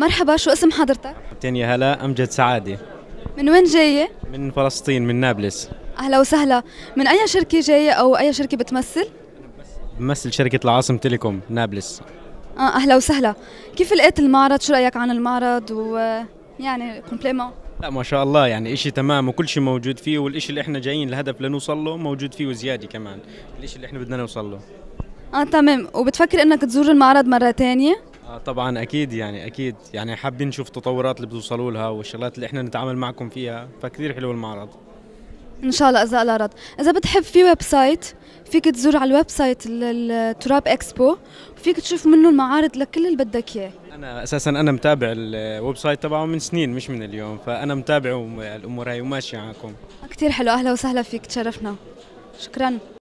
مرحبا شو اسم حضرتك؟ يا هلا أمجد سعادة من وين جاية؟ من فلسطين من نابلس أهلا وسهلا من أي شركة جاية أو أي شركة بتمثل؟ بمثل شركة العاصم تيليكوم نابلس آه أهلا وسهلا كيف لقيت المعرض شو رأيك عن المعرض ويعني كومبليمون؟ لا ما شاء الله يعني إشي تمام وكل شيء موجود فيه والإشي اللي إحنا جايين الهدف لنوصل له موجود فيه وزيادة كمان الإشي اللي إحنا بدنا نوصل له اه تمام وبتفكر انك تزور المعرض مرة ثانيه آه، طبعا اكيد يعني اكيد يعني حابين نشوف التطورات اللي بتوصلوا لها والشغلات اللي احنا نتعامل معكم فيها فكثير حلو المعرض ان شاء الله اذا الارض اذا بتحب في ويب سايت فيك تزور على الويب سايت التراب اكسبو وفيك تشوف منه المعارض لكل اللي بدك اياه انا اساسا انا متابع الويب سايت تبعه من سنين مش من اليوم فانا متابع الامور هاي وماشي معكم كثير حلو اهلا وسهلا فيك تشرفنا شكرا